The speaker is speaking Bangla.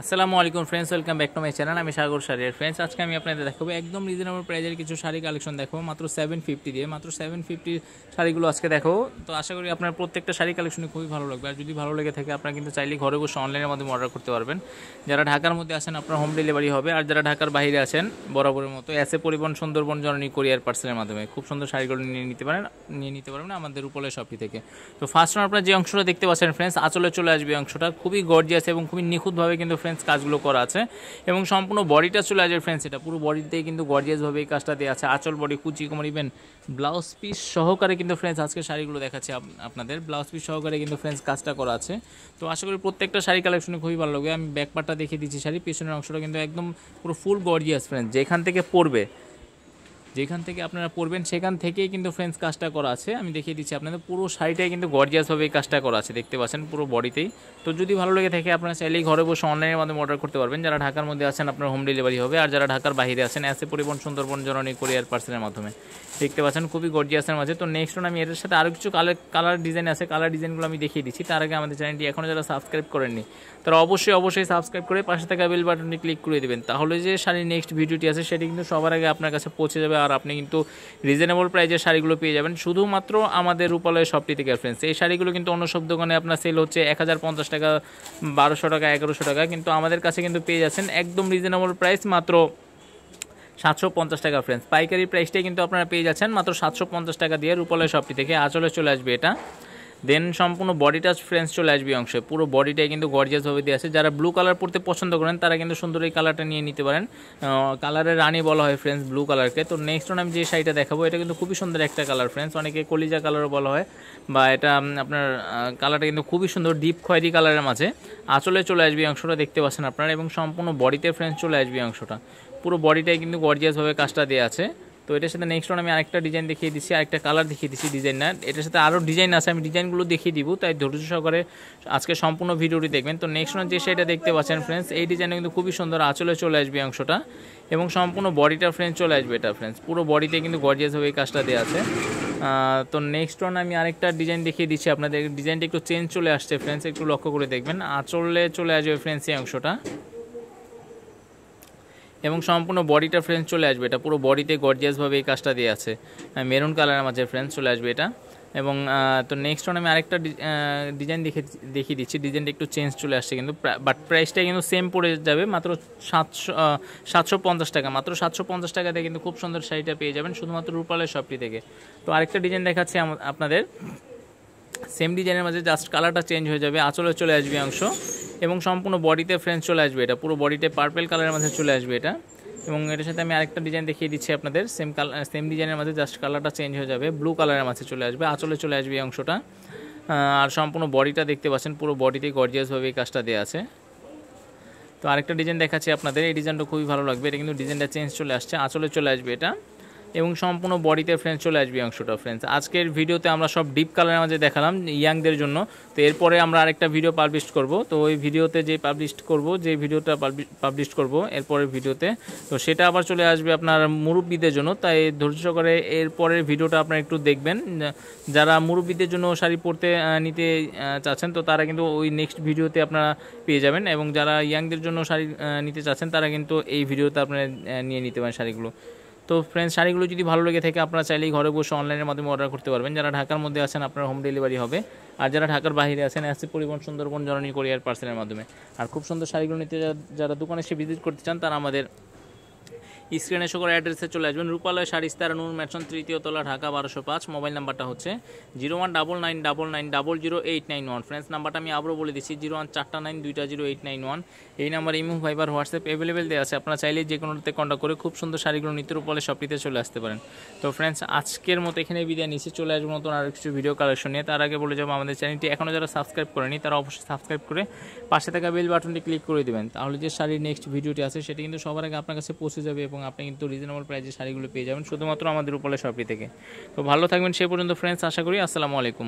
আসসালামু আলাইকুম friends welcome back to my channel আমি সাগর শাড়ির ফ্রেন্ডস আজকে আমি আপনাদের দেখাবো একদম রিজনেবল প্রাইজের কিছু শাড়ি কালেকশন দেখাবো মাত্র সেভেন ফিফটি দিয়ে মাত্র সেভেন ফিফটির শাড়িগুলো আজকে দেখো তো আশা করি আপনার প্রত্যেকটা শাড়ি কালেকশনে খুবই ভালো লাগবে আর যদি ভালো লেগে থাকে আপনারা কিন্তু চাইলে ঘরে বসে অনলাইনের মাধ্যমে অর্ডার করতে পারবেন যারা ঢাকার মধ্যে আসেন আপনার হোম ডেলিভারি হবে আর যারা ঢাকার বাইরে আছেন বরাবরের মতো এসে পরিবহন সুন্দরবন জননী কোরিয়ার পার্সেলের মাধ্যমে খুব সুন্দর শাড়িগুলো নিয়ে নিতে পারেন নিয়ে নিতে পারবেন আমাদের উপলে শপটি থেকে তো ফার্স্ট আপনারা যে অংশটা দেখতে পাচ্ছেন ফ্রেন্ডস আচলে চলে আসবে অংশটা খুবই গর্জিয়াস এবং খুবই নিখুঁতভাবে কিন্তু ফ্রেন্ডস কাজগুলো করা আছে এবং সম্পূর্ণ বডিটা চলে আসবে ফ্রেন্ডস এটা পুরো বডিতে কিন্তু গর্জিয়াসভাবে এই কাজটা দেওয়া আছে আচল বডি কুচি কোমর ইভেন ব্লাউজ পিস সহকারে কিন্তু ফ্রেন্ডস আজকে শাড়িগুলো দেখাচ্ছি আপনাদের ব্লাউজ পিস সহকারে কিন্তু ফ্রেন্ডস কাজটা করা আছে তো আশা করি প্রত্যেকটা শাড়ি কালেকশনে খুবই ভালো লাগবে আমি ব্যাকপারটা দেখিয়ে দিচ্ছি শাড়ি পিছনের অংশটা কিন্তু একদম পুরো ফুল গর্জিয়াস ফ্রেন্ডস যেখান থেকে পড়বে যেখান থেকে আপনারা পড়বেন সেখান থেকেই কিন্তু ফ্রেন্ডস কাজটা করা আছে আমি দেখিয়ে দিচ্ছি আপনাদের পুরো শাড়িটাই কিন্তু গর্জিয়াসভাবে এই কাজটা করা আছে দেখতে পাচ্ছেন পুরো বডিতেই তো যদি ভালো লেগে থাকে আপনারা চাইলেই ঘরে বসে অনলাইনের মাধ্যমে অর্ডার করতে পারবেন যারা ঢাকার মধ্যে আছেন আপনার হোম ডেলিভারি হবে আর যারা ঢাকার বাইরে আছেন অ্যাসে পরিবহন সুন্দরবন জননী কোরিয়ার পার্সেলের মাধ্যমে দেখতে পাচ্ছেন খুবই গর্জিয়াসের মাঝে তো নেক্সট আমি এদের সাথে আরও কিছু কালার কালার ডিজাইন আছে কালার ডিজাইনগুলো আমি দেখিয়ে দিচ্ছি তার আগে আমাদের চ্যানেলটি এখনও যারা সাবস্ক্রাইব করেননি তারা অবশ্যই অবশ্যই সাবস্ক্রাইব করে পাশে থাকা বেল বাটনটি ক্লিক করে দেবেন তাহলে যে শাড়ির নেক্সট ভিডিওটি আছে সেটি কিন্তু সবার আগে আপনার কাছে পৌঁছে যাবে আর আপনি কিন্তু রিজনেবল প্রাইজের শাড়িগুলো পেয়ে যাবেন শুধুমাত্র আমাদের রূপালয় সবটি থেকে ফ্রেন্ডস এই শাড়িগুলো কিন্তু অন্য সব দোকানে আপনার সেল হচ্ছে এক টাকা বারোশো টাকা এগারোশো টাকা কিন্তু আমাদের কাছে কিন্তু পেয়ে যাচ্ছেন একদম রিজনেবল প্রাইস মাত্র সাতশো পঞ্চাশ টাকা ফ্রেন্ডস পাইকারি প্রাইসটাই কিন্তু আপনারা পেয়ে যাচ্ছেন মাত্র সাতশো পঞ্চাশ টাকা দিয়ে রূপালয় শপটি থেকে আচলে চলে আসবে এটা দেন সম্পূর্ণ বডি টাচ ফ্রেন্স চলে আসবে অংশে পুরো বডিটাই কিন্তু ভাবে দিয়ে আছে যারা ব্লু কালার পরতে পছন্দ করেন তারা কিন্তু সুন্দর এই কালারটা নিয়ে নিতে পারেন কালারের রানি বলা হয় ফ্রেন্ডস ব্লু কালারকে তো নেক্সট আমি যে শাড়িটা দেখাবো এটা কিন্তু খুবই সুন্দর একটা কালার ফ্রেন্ডস অনেকে কলিজা কালারও বলা হয় বা এটা আপনার কালারটা কিন্তু খুবই সুন্দর ডিপ খয়েরি কালারের মাঝে আঁচলে চলে আসবে অংশটা দেখতে পাচ্ছেন আপনারা এবং সম্পূর্ণ বডিতে ফ্রেন্স চলে আসবে অংশটা পুরো বডিটাই কিন্তু গর্জিয়াসভাবে কাজটা দেওয়া আছে তো এটার সাথে নেক্সট ওয়ান আমি আরেকটা ডিজাইন দেখিয়ে দিচ্ছি আরেকটা কালার দেখিয়ে দিচ্ছি ডিজাইনার এটার সাথে আরও ডিজাইন আছে আমি ডিজাইনগুলো দেখিয়ে দিব তাই ধৈর্য সহকারে আজকে সম্পূর্ণ ভিডিওটি দেখবেন তো নেক্সট ওয়ান যে সেটা দেখতে পাচ্ছেন ফ্রেন্ডস এই ডিজাইনটা কিন্তু খুবই সুন্দর আঁচলে চলে আসবে অংশটা এবং সম্পূর্ণ বডিটা ফ্রেন্ডস চলে আসবে এটা ফ্রেন্ডস পুরো বডিতে কিন্তু গর্জিয়াসভাবে এই কাজটা দেওয়া আছে তো নেক্সট ওয়ান আমি আরেকটা ডিজাইন দেখিয়ে দিচ্ছি আপনাদের ডিজাইনটা একটু চেঞ্জ চলে আসছে ফ্রেন্ডস একটু লক্ষ্য করে দেখবেন আঁচলে চলে আসবে ফ্রেন্ডস এই অংশটা এবং সম্পূর্ণ বডিটা ফ্রেন্স চলে আসবে এটা পুরো বডিতে গর্জিয়াসভাবে এই কাজটা দিয়ে আছে মেরুন কালার আমাদের ফ্রেন্ডস চলে আসবে এটা এবং তো নেক্সট ওয়ান আমি আরেকটা ডিজাইন দেখে দেখিয়ে দিচ্ছি ডিজাইনটা একটু চেঞ্জ চলে আসছে কিন্তু বাট প্রাইসটা কিন্তু সেম পড়ে যাবে মাত্র সাতশো সাতশো পঞ্চাশ টাকা মাত্র সাতশো পঞ্চাশ টাকাতে কিন্তু খুব সুন্দর শাড়িটা পেয়ে যাবেন শুধুমাত্র রূপালের শপটি থেকে তো আরেকটা ডিজাইন দেখাচ্ছি আপনাদের সেম ডিজাইনের মাঝে জাস্ট কালারটা চেঞ্জ হয়ে যাবে আঁচলে চলে আসবে অংশ এবং সম্পূর্ণ বডিতে ফ্রেন্স চলে আসবে এটা পুরো বডিতে পার্পেল কালারের মধ্যে চলে আসবে এটা এবং এটার সাথে আমি আরেকটা ডিজাইন দেখিয়ে দিচ্ছি আপনাদের সেম কালার সেম ডিজাইনের মধ্যে জাস্ট কালারটা চেঞ্জ হয়ে যাবে ব্লু কালারের মাঝে চলে আসবে আচলে চলে আসবে এই অংশটা আর সম্পূর্ণ বডিটা দেখতে পাচ্ছেন পুরো বডিতে গর্জিয়াসভাবে এই কাজটা দেওয়া আছে তো আরেকটা ডিজাইন দেখাচ্ছি আপনাদের এই ডিজাইনটা খুবই ভালো লাগবে এটা কিন্তু ডিজাইনটা চেঞ্জ চলে আসছে আচলে চলে আসবে এটা এবং সম্পূর্ণ বডিতে ফ্রেন্ডস চলে আসবে অংশটা ফ্রেন্ডস আজকের ভিডিওতে আমরা সব ডিপ কালারের মাঝে দেখালাম ইয়াংদের জন্য তো এরপরে আমরা আরেকটা ভিডিও পাবলিশ করব তো ওই ভিডিওতে যে পাবলিশ করব যে ভিডিওটা পাবলিশ করব এরপরের ভিডিওতে তো সেটা আবার চলে আসবে আপনার মুরব্বীদের জন্য তাই ধৈর্য করে এরপরের ভিডিওটা আপনারা একটু দেখবেন যারা মুরব্বীদের জন্য শাড়ি পরতে নিতে চাচ্ছেন তো তারা কিন্তু ওই নেক্সট ভিডিওতে আপনারা পেয়ে যাবেন এবং যারা ইয়াংদের জন্য শাড়ি নিতে চাচ্ছেন তারা কিন্তু এই ভিডিওতে আপনারা নিয়ে নিতে পারেন শাড়িগুলো তো ফ্রেন্ডস শাড়িগুলো যদি ভালো লেগে থাকে আপনারা চাইলেই ঘরে বসে অনলাইনের মাধ্যমে অর্ডার করতে পারবেন যারা ঢাকার মধ্যে আছেন আপনার হোম ডেলিভারি হবে আর যারা ঢাকার বাইরে আছেন এসে পরিবহন সুন্দরবন জননী কোরিয়ার পার্সেলের মাধ্যমে আর খুব সুন্দর শাড়িগুলো নিতে যারা দোকানে এসে ভিজিট করতে চান তারা আমাদের স্ক্রিনে সকল অ্যাড্রেসে চলে আসবেন রূপালয় শাড়ি ইস্তারা নূর ম্যাটসন তৃতীয় তলা ঢাকা বারোশো পাঁচ মোবাইল নাম্বারটা হচ্ছে zero one double nine double nine double zero eight nine one friends নাম্বারটা আমি আবারও বলে দিচ্ছি জিরো ওয়ান চারটা নাইন দুইটা জিরো এইট নাইন ওয়ান এই number imo Viber WhatsApp available দেওয়া আছে আপনারা চাইলে যে কোনোতে কন্ট্যাক্ট করে খুব সুন্দর শাড়িগুলো নিত্য রূপালে শপটিতে চলে আসতে পারেন তো ফ্রেন্ডস আজকের মতো এখানে বিদায় নিচ্ছি চলে আসবো নতুন আর কিছু ভিডিও কালেকশন নিয়ে তার আগে বলে যাবো আমাদের চ্যানেলটি এখনও যারা সাবস্ক্রাইব করেনি তারা অবশ্যই সাবস্ক্রাইব করে পাশে থাকা বেল বাটনটি ক্লিক করে দেবেন তাহলে যে শাড়ির নেক্সট ভিডিওটি আছে সেটি কিন্তু সবার আগে আপনার কাছে পৌঁছে যাবে এবং আপনি কিন্তু রিজনেবল প্রাইসে শাড়িগুলো পেয়ে যাবেন শুধুমাত্র আমাদের উপলে শপি থেকে তো ভালো থাকবেন সে পর্যন্ত ফ্রেন্ডস আশা করি আসসালামু আলাইকুম